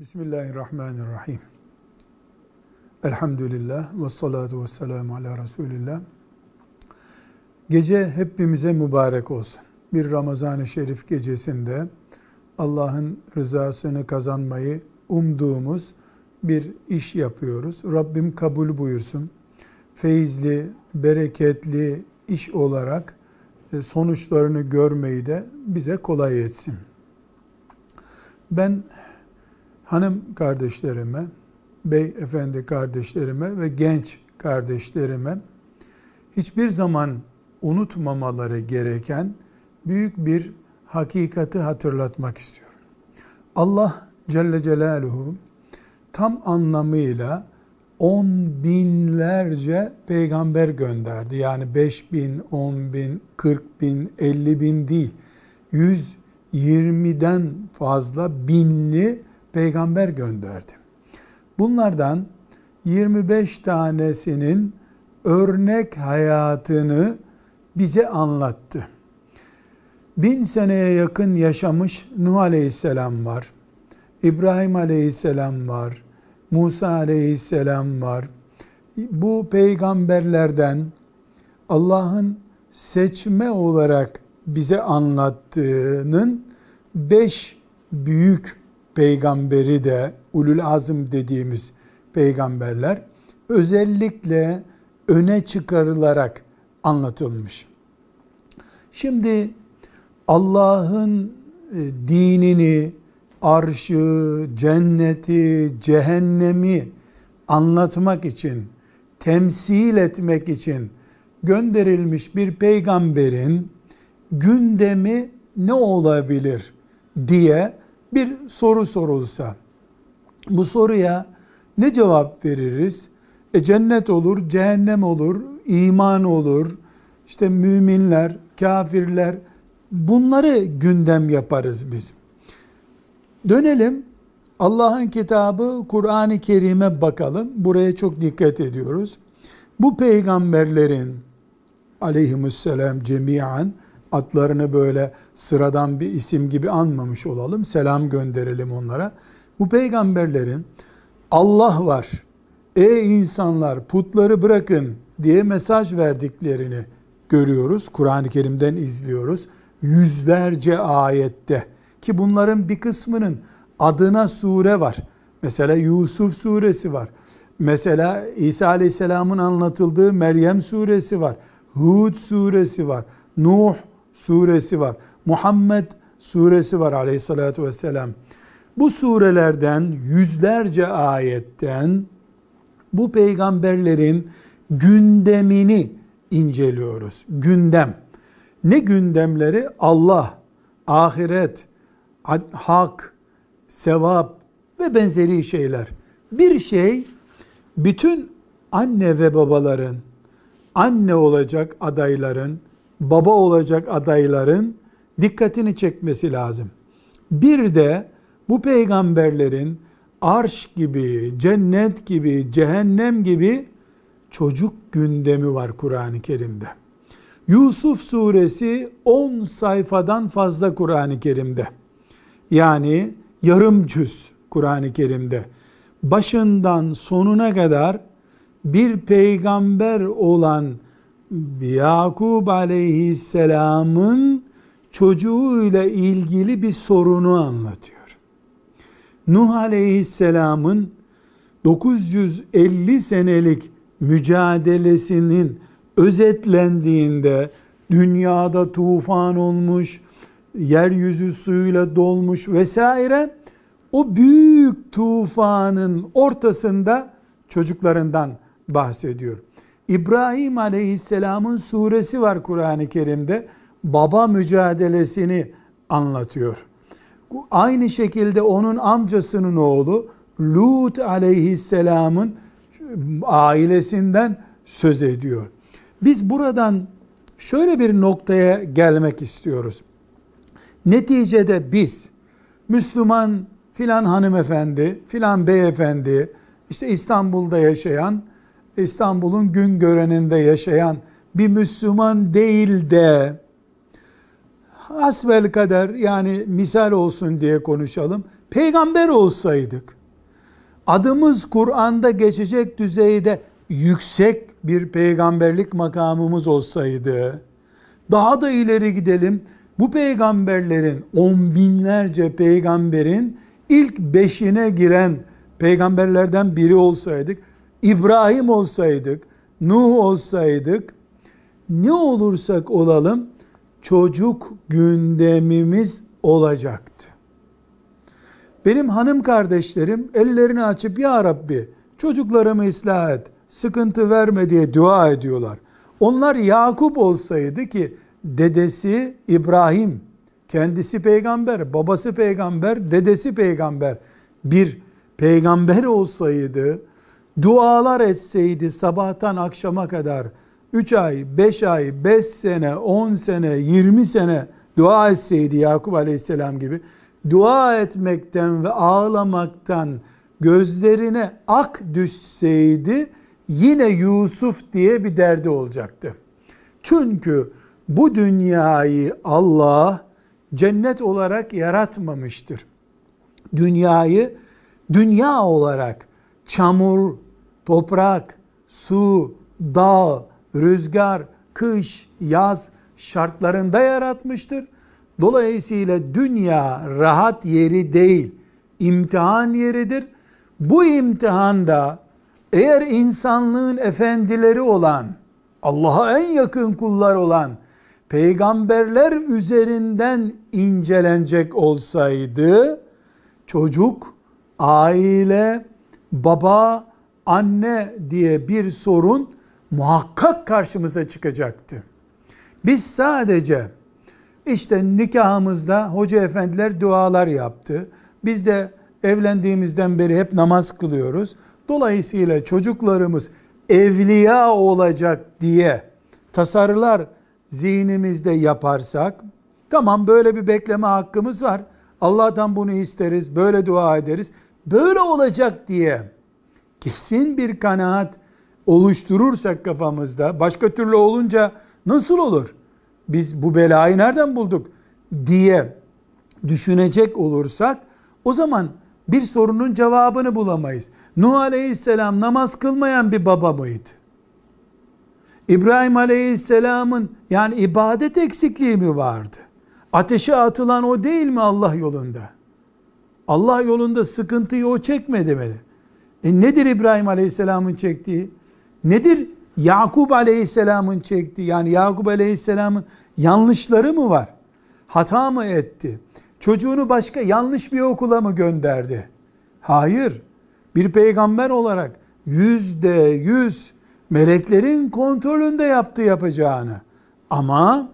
Bismillahirrahmanirrahim. Elhamdülillah ve salatu ve selamu ala Resulillah. Gece hepimize mübarek olsun. Bir Ramazan-ı Şerif gecesinde Allah'ın rızasını kazanmayı umduğumuz bir iş yapıyoruz. Rabbim kabul buyursun. Feyizli, bereketli iş olarak e, sonuçlarını görmeyi de bize kolay etsin. Ben hanım kardeşlerime, bey efendi kardeşlerime ve genç kardeşlerime hiçbir zaman unutmamaları gereken büyük bir hakikati hatırlatmak istiyorum. Allah Celle Celaluhu tam anlamıyla on binlerce peygamber gönderdi. Yani beş bin, on bin, kırk bin, elli bin değil. Yüz yirmiden fazla binli peygamber gönderdi. Bunlardan 25 tanesinin örnek hayatını bize anlattı. Bin seneye yakın yaşamış Nuh Aleyhisselam var. İbrahim Aleyhisselam var. Musa Aleyhisselam var. Bu peygamberlerden Allah'ın seçme olarak bize anlattığının beş büyük peygamberi de ulul azm dediğimiz peygamberler özellikle öne çıkarılarak anlatılmış. Şimdi Allah'ın e, dinini, arşı, cenneti, cehennemi anlatmak için, temsil etmek için gönderilmiş bir peygamberin gündemi ne olabilir diye bir soru sorulsa, bu soruya ne cevap veririz? E cennet olur, cehennem olur, iman olur, işte müminler, kafirler, bunları gündem yaparız biz. Dönelim Allah'ın kitabı Kur'an-ı Kerim'e bakalım. Buraya çok dikkat ediyoruz. Bu peygamberlerin aleyhisselam cemiyen Adlarını böyle sıradan bir isim gibi anmamış olalım. Selam gönderelim onlara. Bu peygamberlerin Allah var. Ey insanlar putları bırakın diye mesaj verdiklerini görüyoruz. Kur'an-ı Kerim'den izliyoruz. Yüzlerce ayette ki bunların bir kısmının adına sure var. Mesela Yusuf suresi var. Mesela İsa Aleyhisselam'ın anlatıldığı Meryem suresi var. Hud suresi var. Nuh suresi var. Muhammed suresi var aleyhissalatü vesselam. Bu surelerden yüzlerce ayetten bu peygamberlerin gündemini inceliyoruz. Gündem. Ne gündemleri? Allah, ahiret, hak, sevap ve benzeri şeyler. Bir şey bütün anne ve babaların, anne olacak adayların, baba olacak adayların dikkatini çekmesi lazım. Bir de bu peygamberlerin arş gibi, cennet gibi, cehennem gibi çocuk gündemi var Kur'an-ı Kerim'de. Yusuf suresi 10 sayfadan fazla Kur'an-ı Kerim'de. Yani yarım cüz Kur'an-ı Kerim'de. Başından sonuna kadar bir peygamber olan Yakup aleyhisselamın çocuğuyla ilgili bir sorunu anlatıyor. Nuh aleyhisselamın 950 senelik mücadelesinin özetlendiğinde dünyada tufan olmuş, yeryüzü suyla dolmuş vesaire o büyük tufanın ortasında çocuklarından bahsediyor. İbrahim Aleyhisselam'ın suresi var Kur'an-ı Kerim'de. Baba mücadelesini anlatıyor. Aynı şekilde onun amcasının oğlu Lut Aleyhisselam'ın ailesinden söz ediyor. Biz buradan şöyle bir noktaya gelmek istiyoruz. Neticede biz Müslüman filan hanımefendi, filan beyefendi, işte İstanbul'da yaşayan İstanbul'un gün göreninde yaşayan bir Müslüman değil de asbel kader yani misal olsun diye konuşalım. Peygamber olsaydık adımız Kur'an'da geçecek düzeyde yüksek bir peygamberlik makamımız olsaydı daha da ileri gidelim. Bu peygamberlerin on binlerce peygamberin ilk beşine giren peygamberlerden biri olsaydık İbrahim olsaydık, Nuh olsaydık, ne olursak olalım çocuk gündemimiz olacaktı. Benim hanım kardeşlerim ellerini açıp ya Rabbi çocuklarımı ıslah et, sıkıntı verme diye dua ediyorlar. Onlar Yakup olsaydı ki dedesi İbrahim, kendisi peygamber, babası peygamber, dedesi peygamber bir peygamber olsaydı dualar etseydi sabahtan akşama kadar 3 ay, 5 ay, 5 sene, 10 sene, 20 sene dua etseydi Yakup aleyhisselam gibi dua etmekten ve ağlamaktan gözlerine ak düşseydi yine Yusuf diye bir derdi olacaktı. Çünkü bu dünyayı Allah cennet olarak yaratmamıştır. Dünyayı dünya olarak çamur, toprak, su, dağ, rüzgar, kış, yaz şartlarında yaratmıştır. Dolayısıyla dünya rahat yeri değil, imtihan yeridir. Bu imtihanda eğer insanlığın efendileri olan, Allah'a en yakın kullar olan peygamberler üzerinden incelenecek olsaydı çocuk, aile, baba, anne diye bir sorun muhakkak karşımıza çıkacaktı. Biz sadece işte nikahımızda hoca efendiler dualar yaptı. Biz de evlendiğimizden beri hep namaz kılıyoruz. Dolayısıyla çocuklarımız evliya olacak diye tasarılar zihnimizde yaparsak tamam böyle bir bekleme hakkımız var. Allah'tan bunu isteriz, böyle dua ederiz. Böyle olacak diye kesin bir kanaat oluşturursak kafamızda başka türlü olunca nasıl olur? Biz bu belayı nereden bulduk diye düşünecek olursak o zaman bir sorunun cevabını bulamayız. Nuh Aleyhisselam namaz kılmayan bir baba mıydı? İbrahim Aleyhisselam'ın yani ibadet eksikliği mi vardı? Ateşe atılan o değil mi Allah yolunda? Allah yolunda sıkıntıyı o çekmedi mi? E nedir İbrahim Aleyhisselam'ın çektiği? Nedir Yakup Aleyhisselam'ın çektiği? Yani Yakup Aleyhisselam'ın yanlışları mı var? Hata mı etti? Çocuğunu başka yanlış bir okula mı gönderdi? Hayır. Bir peygamber olarak yüzde yüz meleklerin kontrolünde yaptı yapacağını. Ama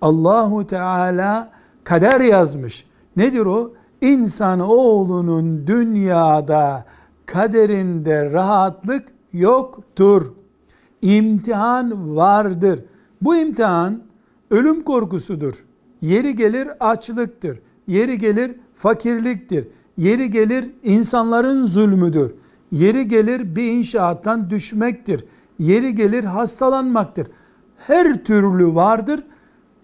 Allahu Teala kader yazmış. Nedir o? İnsan oğlunun dünyada kaderinde rahatlık yoktur. İmtihan vardır. Bu imtihan ölüm korkusudur. Yeri gelir açlıktır. Yeri gelir fakirliktir. Yeri gelir insanların zulmüdür. Yeri gelir bir inşaattan düşmektir. Yeri gelir hastalanmaktır. Her türlü vardır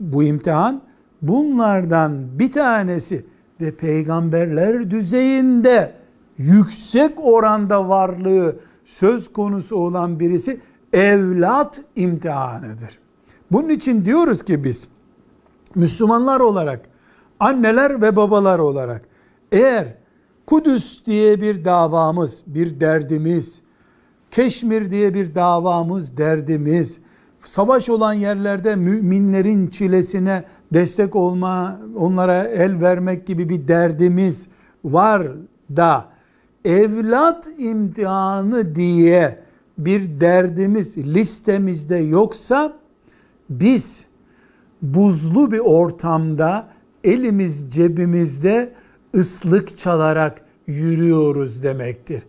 bu imtihan. Bunlardan bir tanesi ve peygamberler düzeyinde yüksek oranda varlığı söz konusu olan birisi evlat imtihanıdır. Bunun için diyoruz ki biz Müslümanlar olarak, anneler ve babalar olarak eğer Kudüs diye bir davamız, bir derdimiz, Keşmir diye bir davamız, derdimiz, savaş olan yerlerde müminlerin çilesine destek olma, onlara el vermek gibi bir derdimiz var da evlat imtihanı diye bir derdimiz listemizde yoksa biz buzlu bir ortamda elimiz cebimizde ıslık çalarak yürüyoruz demektir.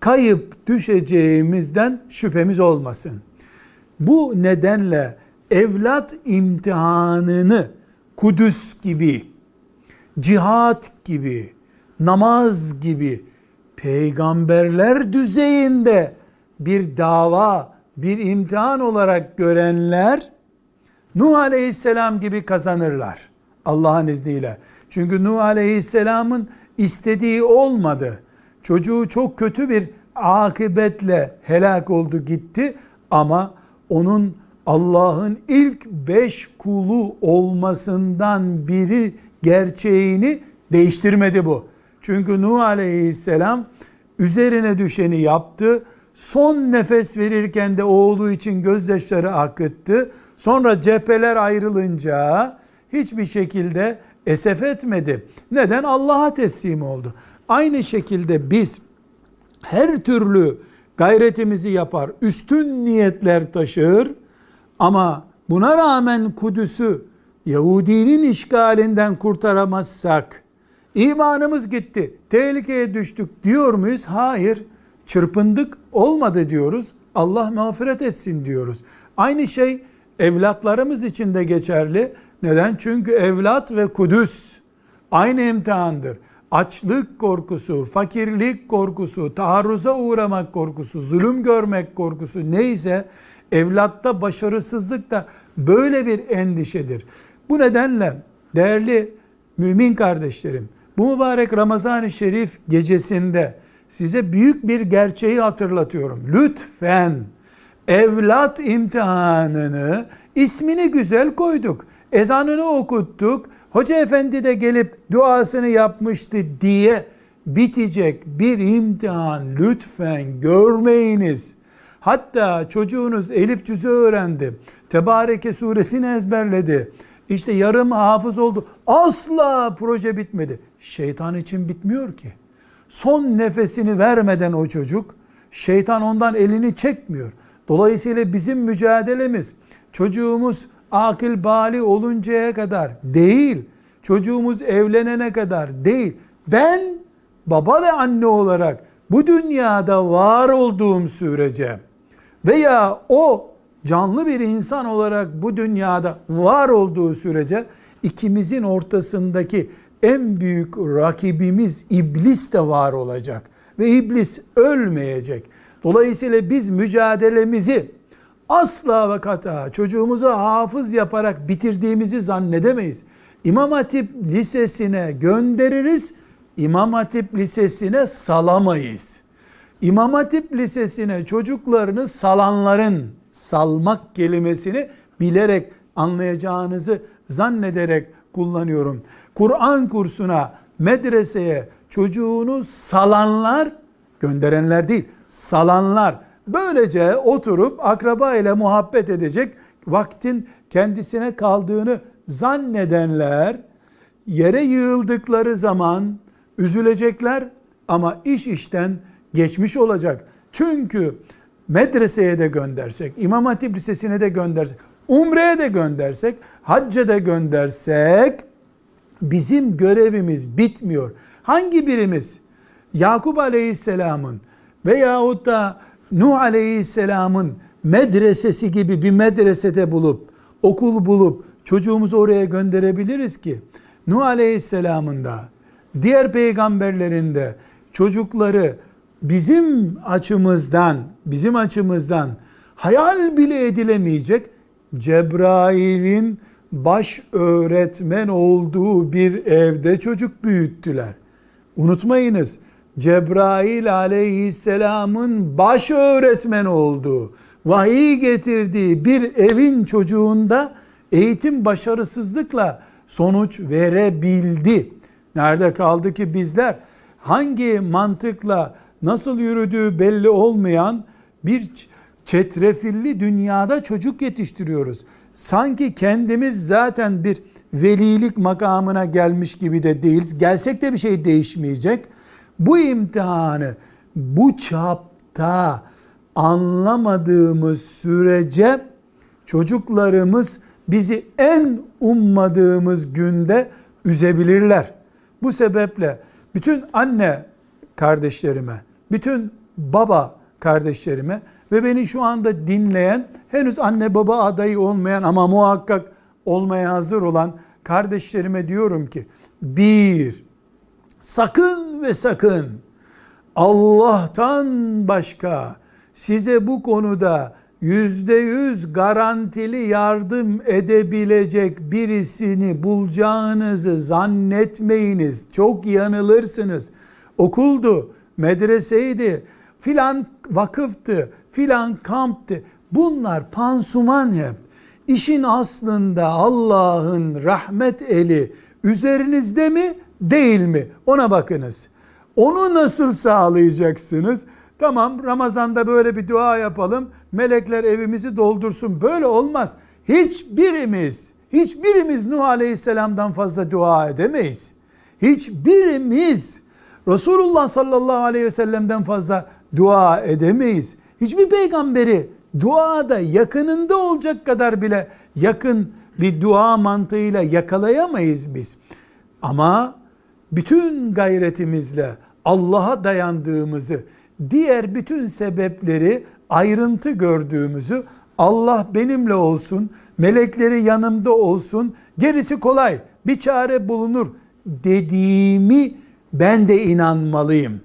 Kayıp düşeceğimizden şüphemiz olmasın. Bu nedenle evlat imtihanını Kudüs gibi, cihat gibi, namaz gibi peygamberler düzeyinde bir dava, bir imtihan olarak görenler Nuh aleyhisselam gibi kazanırlar Allah'ın izniyle. Çünkü Nuh aleyhisselamın istediği olmadı. Çocuğu çok kötü bir akıbetle helak oldu gitti ama onun Allah'ın ilk beş kulu olmasından biri gerçeğini değiştirmedi bu. Çünkü Nuh aleyhisselam üzerine düşeni yaptı. Son nefes verirken de oğlu için gözyaşları akıttı. Sonra cepheler ayrılınca hiçbir şekilde esef etmedi. Neden? Allah'a teslim oldu. Aynı şekilde biz her türlü gayretimizi yapar, üstün niyetler taşır ama buna rağmen Kudüs'ü Yahudinin işgalinden kurtaramazsak İmanımız gitti, tehlikeye düştük diyor muyuz? Hayır. Çırpındık, olmadı diyoruz. Allah mağfiret etsin diyoruz. Aynı şey evlatlarımız için de geçerli. Neden? Çünkü evlat ve kudüs aynı imtihandır. Açlık korkusu, fakirlik korkusu, taarruza uğramak korkusu, zulüm görmek korkusu neyse evlatta başarısızlık da böyle bir endişedir. Bu nedenle değerli mümin kardeşlerim bu mübarek Ramazan-ı Şerif gecesinde size büyük bir gerçeği hatırlatıyorum. Lütfen evlat imtihanını ismini güzel koyduk. Ezanını okuttuk. Hoca efendi de gelip duasını yapmıştı diye bitecek bir imtihan lütfen görmeyiniz. Hatta çocuğunuz Elif cüzü öğrendi. Tebareke suresini ezberledi işte yarım hafız oldu. Asla proje bitmedi. Şeytan için bitmiyor ki. Son nefesini vermeden o çocuk, şeytan ondan elini çekmiyor. Dolayısıyla bizim mücadelemiz çocuğumuz akıl bali oluncaya kadar değil, çocuğumuz evlenene kadar değil. Ben baba ve anne olarak bu dünyada var olduğum sürece veya o canlı bir insan olarak bu dünyada var olduğu sürece ikimizin ortasındaki en büyük rakibimiz iblis de var olacak ve iblis ölmeyecek. Dolayısıyla biz mücadelemizi asla ve kata çocuğumuza hafız yaparak bitirdiğimizi zannedemeyiz. İmam Hatip Lisesi'ne göndeririz, İmam Hatip Lisesi'ne salamayız. İmam Hatip Lisesi'ne çocuklarını salanların salmak kelimesini bilerek anlayacağınızı zannederek kullanıyorum. Kur'an kursuna, medreseye çocuğunu salanlar, gönderenler değil, salanlar böylece oturup akraba ile muhabbet edecek vaktin kendisine kaldığını zannedenler yere yığıldıkları zaman üzülecekler ama iş işten geçmiş olacak. Çünkü medreseye de göndersek, İmam Hatip Lisesi'ne de göndersek, umreye de göndersek, hacca da göndersek bizim görevimiz bitmiyor. Hangi birimiz Yakup Aleyhisselam'ın veyahut da Nuh Aleyhisselam'ın medresesi gibi bir medresede bulup, okul bulup çocuğumuzu oraya gönderebiliriz ki Nuh Aleyhisselam'ın da diğer peygamberlerin de çocukları bizim açımızdan, bizim açımızdan hayal bile edilemeyecek Cebrail'in baş öğretmen olduğu bir evde çocuk büyüttüler. Unutmayınız Cebrail aleyhisselamın baş öğretmen olduğu, vahiy getirdiği bir evin çocuğunda eğitim başarısızlıkla sonuç verebildi. Nerede kaldı ki bizler hangi mantıkla nasıl yürüdüğü belli olmayan bir çetrefilli dünyada çocuk yetiştiriyoruz. Sanki kendimiz zaten bir velilik makamına gelmiş gibi de değiliz. Gelsek de bir şey değişmeyecek. Bu imtihanı bu çapta anlamadığımız sürece çocuklarımız bizi en ummadığımız günde üzebilirler. Bu sebeple bütün anne kardeşlerime bütün baba kardeşlerime ve beni şu anda dinleyen, henüz anne baba adayı olmayan ama muhakkak olmaya hazır olan kardeşlerime diyorum ki, bir, sakın ve sakın Allah'tan başka size bu konuda yüzde yüz garantili yardım edebilecek birisini bulacağınızı zannetmeyiniz. Çok yanılırsınız. Okuldu, medreseydi, filan vakıftı, filan kamptı. Bunlar pansuman hep. İşin aslında Allah'ın rahmet eli üzerinizde mi değil mi? Ona bakınız. Onu nasıl sağlayacaksınız? Tamam Ramazan'da böyle bir dua yapalım. Melekler evimizi doldursun. Böyle olmaz. Hiçbirimiz, hiçbirimiz Nuh Aleyhisselam'dan fazla dua edemeyiz. Hiçbirimiz Resulullah sallallahu aleyhi ve sellem'den fazla dua edemeyiz. Hiçbir peygamberi duada yakınında olacak kadar bile yakın bir dua mantığıyla yakalayamayız biz. Ama bütün gayretimizle Allah'a dayandığımızı, diğer bütün sebepleri ayrıntı gördüğümüzü, Allah benimle olsun, melekleri yanımda olsun, gerisi kolay, bir çare bulunur dediğimi ben de inanmalıyım.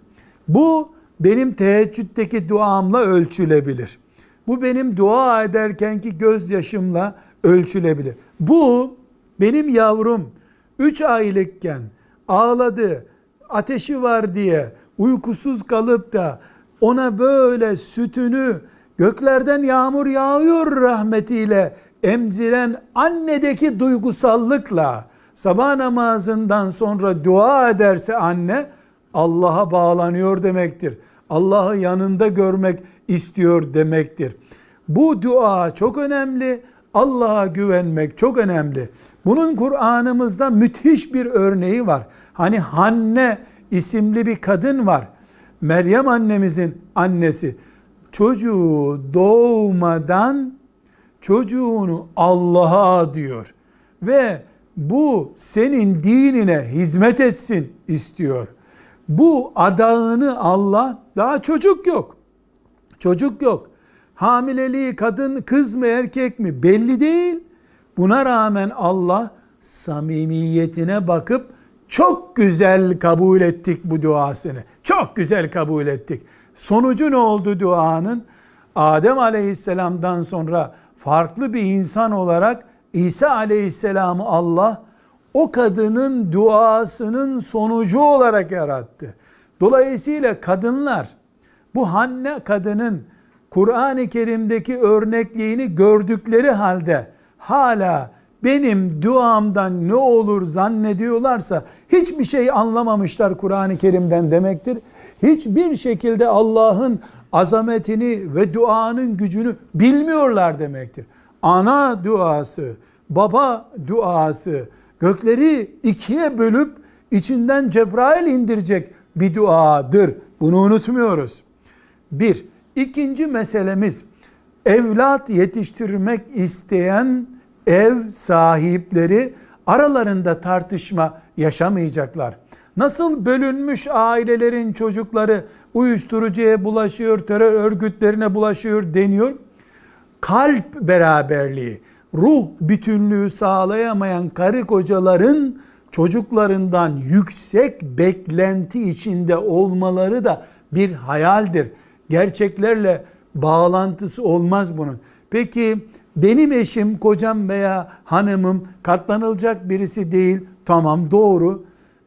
Bu benim teheccüddeki duamla ölçülebilir. Bu benim dua ederkenki gözyaşımla ölçülebilir. Bu benim yavrum 3 aylıkken ağladı, ateşi var diye uykusuz kalıp da ona böyle sütünü göklerden yağmur yağıyor rahmetiyle emziren annedeki duygusallıkla sabah namazından sonra dua ederse anne Allah'a bağlanıyor demektir. Allah'ı yanında görmek istiyor demektir. Bu dua çok önemli. Allah'a güvenmek çok önemli. Bunun Kur'an'ımızda müthiş bir örneği var. Hani Hanne isimli bir kadın var. Meryem annemizin annesi. Çocuğu doğmadan çocuğunu Allah'a diyor. Ve bu senin dinine hizmet etsin istiyor. Bu adağını Allah daha çocuk yok. Çocuk yok. Hamileliği kadın kız mı erkek mi belli değil. Buna rağmen Allah samimiyetine bakıp çok güzel kabul ettik bu duasını. Çok güzel kabul ettik. Sonucu ne oldu duanın? Adem aleyhisselamdan sonra farklı bir insan olarak İsa aleyhisselamı Allah o kadının duasının sonucu olarak yarattı. Dolayısıyla kadınlar bu Hanne kadının Kur'an-ı Kerim'deki örnekliğini gördükleri halde hala benim duamdan ne olur zannediyorlarsa hiçbir şey anlamamışlar Kur'an-ı Kerim'den demektir. Hiçbir şekilde Allah'ın azametini ve duanın gücünü bilmiyorlar demektir ana duası, baba duası, gökleri ikiye bölüp içinden Cebrail indirecek bir duadır. Bunu unutmuyoruz. Bir. ikinci meselemiz evlat yetiştirmek isteyen ev sahipleri aralarında tartışma yaşamayacaklar. Nasıl bölünmüş ailelerin çocukları uyuşturucuya bulaşıyor, terör örgütlerine bulaşıyor deniyor kalp beraberliği, ruh bütünlüğü sağlayamayan karı kocaların çocuklarından yüksek beklenti içinde olmaları da bir hayaldir. Gerçeklerle bağlantısı olmaz bunun. Peki benim eşim, kocam veya hanımım katlanılacak birisi değil. Tamam doğru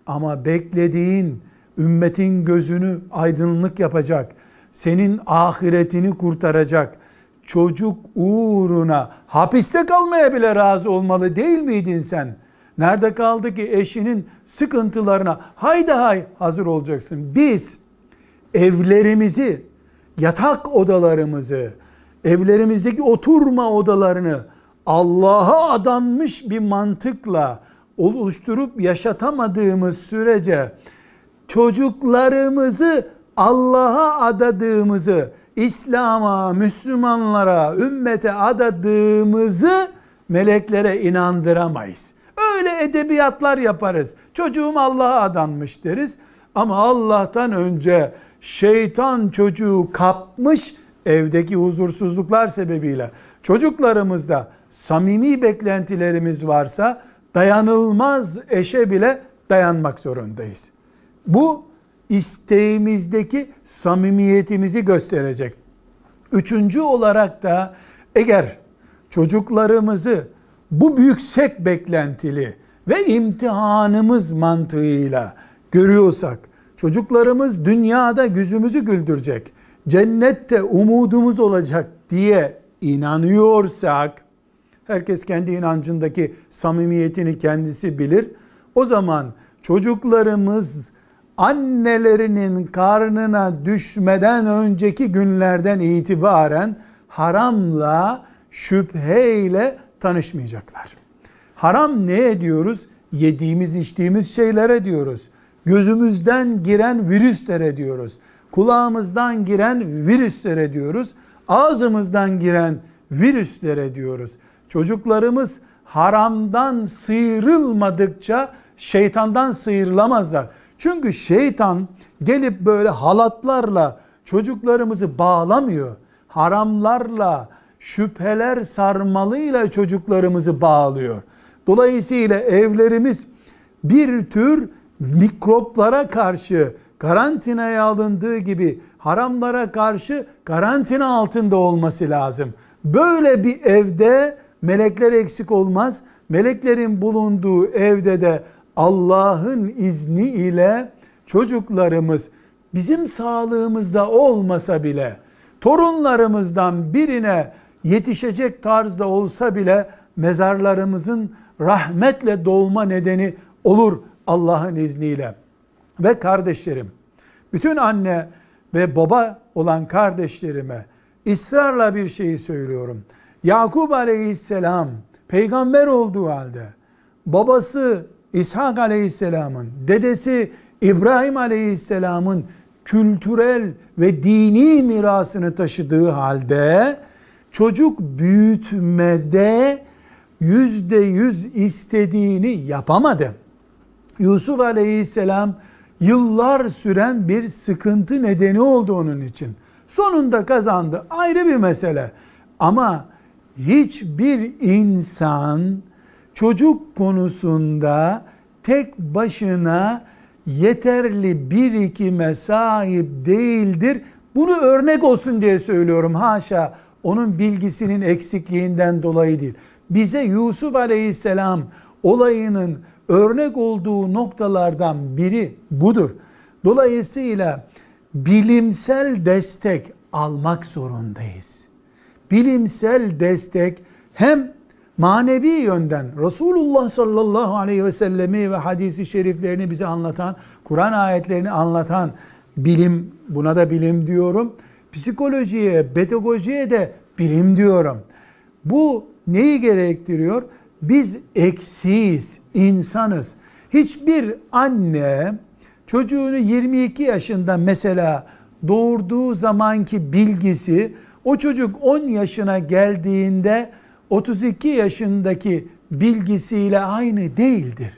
ama beklediğin ümmetin gözünü aydınlık yapacak, senin ahiretini kurtaracak, çocuk uğruna hapiste kalmaya bile razı olmalı değil miydin sen? Nerede kaldı ki eşinin sıkıntılarına haydi hay hazır olacaksın. Biz evlerimizi, yatak odalarımızı, evlerimizdeki oturma odalarını Allah'a adanmış bir mantıkla oluşturup yaşatamadığımız sürece çocuklarımızı Allah'a adadığımızı İslam'a, Müslümanlara, ümmete adadığımızı meleklere inandıramayız. Öyle edebiyatlar yaparız. Çocuğum Allah'a adanmış deriz. Ama Allah'tan önce şeytan çocuğu kapmış evdeki huzursuzluklar sebebiyle. Çocuklarımızda samimi beklentilerimiz varsa dayanılmaz eşe bile dayanmak zorundayız. Bu isteğimizdeki samimiyetimizi gösterecek. Üçüncü olarak da eğer çocuklarımızı bu yüksek beklentili ve imtihanımız mantığıyla görüyorsak, çocuklarımız dünyada yüzümüzü güldürecek, cennette umudumuz olacak diye inanıyorsak, herkes kendi inancındaki samimiyetini kendisi bilir. O zaman çocuklarımız annelerinin karnına düşmeden önceki günlerden itibaren haramla, şüpheyle tanışmayacaklar. Haram ne diyoruz? Yediğimiz, içtiğimiz şeylere diyoruz. Gözümüzden giren virüslere diyoruz. Kulağımızdan giren virüslere diyoruz. Ağzımızdan giren virüslere diyoruz. Çocuklarımız haramdan sıyrılmadıkça şeytandan sıyrılamazlar. Çünkü şeytan gelip böyle halatlarla çocuklarımızı bağlamıyor. Haramlarla, şüpheler sarmalıyla çocuklarımızı bağlıyor. Dolayısıyla evlerimiz bir tür mikroplara karşı karantinaya alındığı gibi haramlara karşı karantina altında olması lazım. Böyle bir evde melekler eksik olmaz. Meleklerin bulunduğu evde de Allah'ın izni ile çocuklarımız bizim sağlığımızda olmasa bile torunlarımızdan birine yetişecek tarzda olsa bile mezarlarımızın rahmetle dolma nedeni olur Allah'ın izniyle. Ve kardeşlerim, bütün anne ve baba olan kardeşlerime ısrarla bir şeyi söylüyorum. Yakup aleyhisselam peygamber olduğu halde babası İshak aleyhisselamın, dedesi İbrahim aleyhisselamın kültürel ve dini mirasını taşıdığı halde çocuk büyütmede yüzde yüz istediğini yapamadı. Yusuf aleyhisselam yıllar süren bir sıkıntı nedeni oldu onun için. Sonunda kazandı ayrı bir mesele. Ama hiçbir insan çocuk konusunda tek başına yeterli birikime sahip değildir. Bunu örnek olsun diye söylüyorum haşa. Onun bilgisinin eksikliğinden dolayı değil. Bize Yusuf Aleyhisselam olayının örnek olduğu noktalardan biri budur. Dolayısıyla bilimsel destek almak zorundayız. Bilimsel destek hem manevi yönden Resulullah sallallahu aleyhi ve sellemi ve hadisi şeriflerini bize anlatan, Kur'an ayetlerini anlatan bilim, buna da bilim diyorum. Psikolojiye, pedagojiye de bilim diyorum. Bu neyi gerektiriyor? Biz eksiyiz, insanız. Hiçbir anne çocuğunu 22 yaşında mesela doğurduğu zamanki bilgisi o çocuk 10 yaşına geldiğinde 32 yaşındaki bilgisiyle aynı değildir.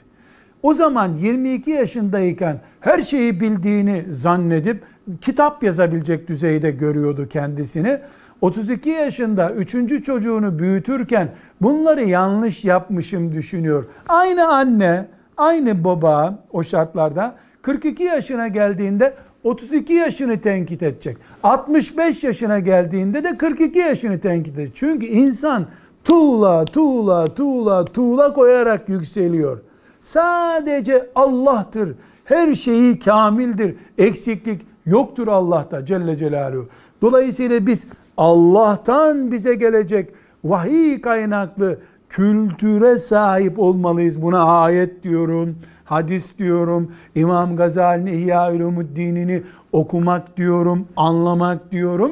O zaman 22 yaşındayken her şeyi bildiğini zannedip kitap yazabilecek düzeyde görüyordu kendisini. 32 yaşında 3. çocuğunu büyütürken bunları yanlış yapmışım düşünüyor. Aynı anne, aynı baba o şartlarda 42 yaşına geldiğinde 32 yaşını tenkit edecek. 65 yaşına geldiğinde de 42 yaşını tenkit edecek. Çünkü insan tuğla tuğla tuğla tuğla koyarak yükseliyor. Sadece Allah'tır. Her şeyi kamildir. Eksiklik yoktur Allah'ta Celle Celaluhu. Dolayısıyla biz Allah'tan bize gelecek vahiy kaynaklı kültüre sahip olmalıyız. Buna ayet diyorum, hadis diyorum, İmam Gazali'nin İhya Ulumuddin'ini okumak diyorum, anlamak diyorum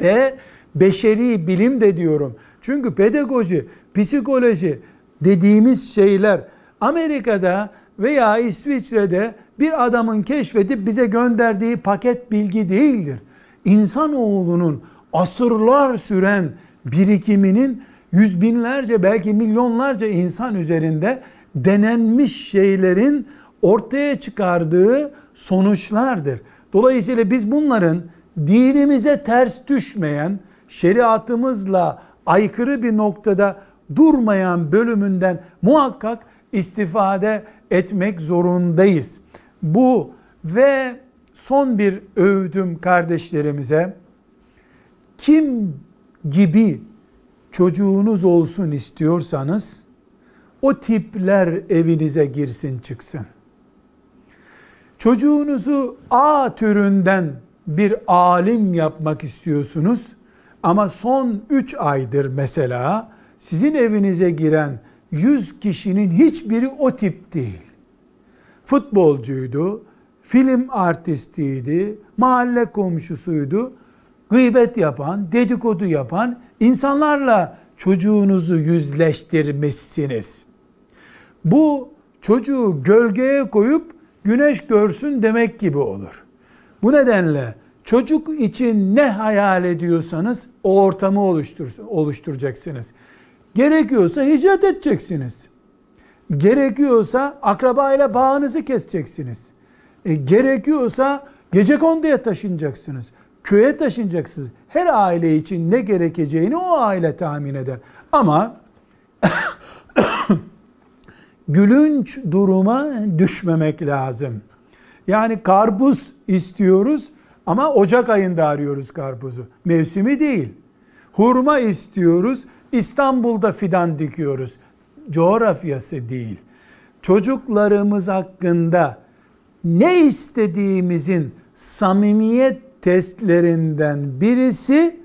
ve beşeri bilim de diyorum. Çünkü pedagoji, psikoloji dediğimiz şeyler Amerika'da veya İsviçre'de bir adamın keşfedip bize gönderdiği paket bilgi değildir. İnsanoğlunun asırlar süren birikiminin yüz binlerce belki milyonlarca insan üzerinde denenmiş şeylerin ortaya çıkardığı sonuçlardır. Dolayısıyla biz bunların dinimize ters düşmeyen, şeriatımızla aykırı bir noktada durmayan bölümünden muhakkak istifade etmek zorundayız. Bu ve son bir övdüm kardeşlerimize. Kim gibi çocuğunuz olsun istiyorsanız o tipler evinize girsin çıksın. Çocuğunuzu A türünden bir alim yapmak istiyorsunuz. Ama son 3 aydır mesela sizin evinize giren 100 kişinin hiçbiri o tip değil. Futbolcuydu, film artistiydi, mahalle komşusuydu. Gıybet yapan, dedikodu yapan insanlarla çocuğunuzu yüzleştirmişsiniz. Bu çocuğu gölgeye koyup güneş görsün demek gibi olur. Bu nedenle Çocuk için ne hayal ediyorsanız o ortamı oluştur, oluşturacaksınız. Gerekiyorsa hicret edeceksiniz. Gerekiyorsa akraba ile bağınızı keseceksiniz. E, gerekiyorsa gece konduya taşınacaksınız. Köye taşınacaksınız. Her aile için ne gerekeceğini o aile tahmin eder. Ama gülünç duruma düşmemek lazım. Yani karpuz istiyoruz ama Ocak ayında arıyoruz karpuzu. Mevsimi değil. Hurma istiyoruz. İstanbul'da fidan dikiyoruz. Coğrafyası değil. Çocuklarımız hakkında ne istediğimizin samimiyet testlerinden birisi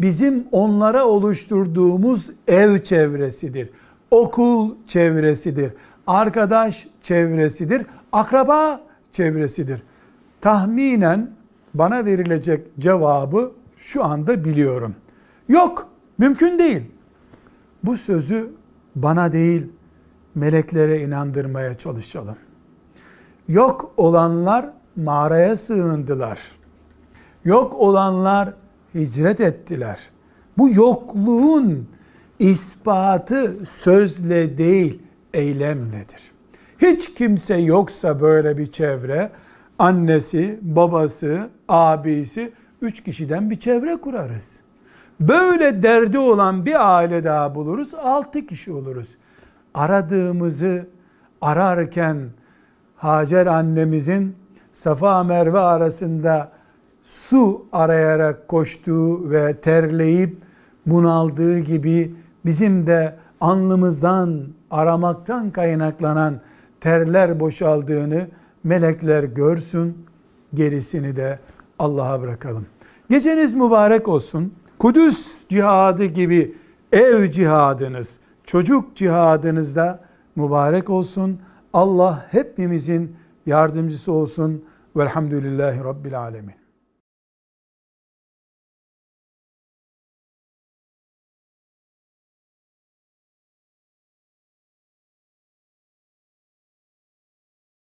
bizim onlara oluşturduğumuz ev çevresidir. Okul çevresidir. Arkadaş çevresidir. Akraba çevresidir. Tahminen bana verilecek cevabı şu anda biliyorum. Yok, mümkün değil. Bu sözü bana değil, meleklere inandırmaya çalışalım. Yok olanlar mağaraya sığındılar. Yok olanlar hicret ettiler. Bu yokluğun ispatı sözle değil, eylemledir. Hiç kimse yoksa böyle bir çevre, annesi, babası, abisi, üç kişiden bir çevre kurarız. Böyle derdi olan bir aile daha buluruz, altı kişi oluruz. Aradığımızı ararken Hacer annemizin Safa Merve arasında su arayarak koştuğu ve terleyip bunaldığı gibi bizim de alnımızdan aramaktan kaynaklanan terler boşaldığını melekler görsün, gerisini de Allah'a bırakalım. Geceniz mübarek olsun. Kudüs cihadı gibi ev cihadınız, çocuk cihadınız da mübarek olsun. Allah hepimizin yardımcısı olsun. Velhamdülillahi Rabbil Alemin.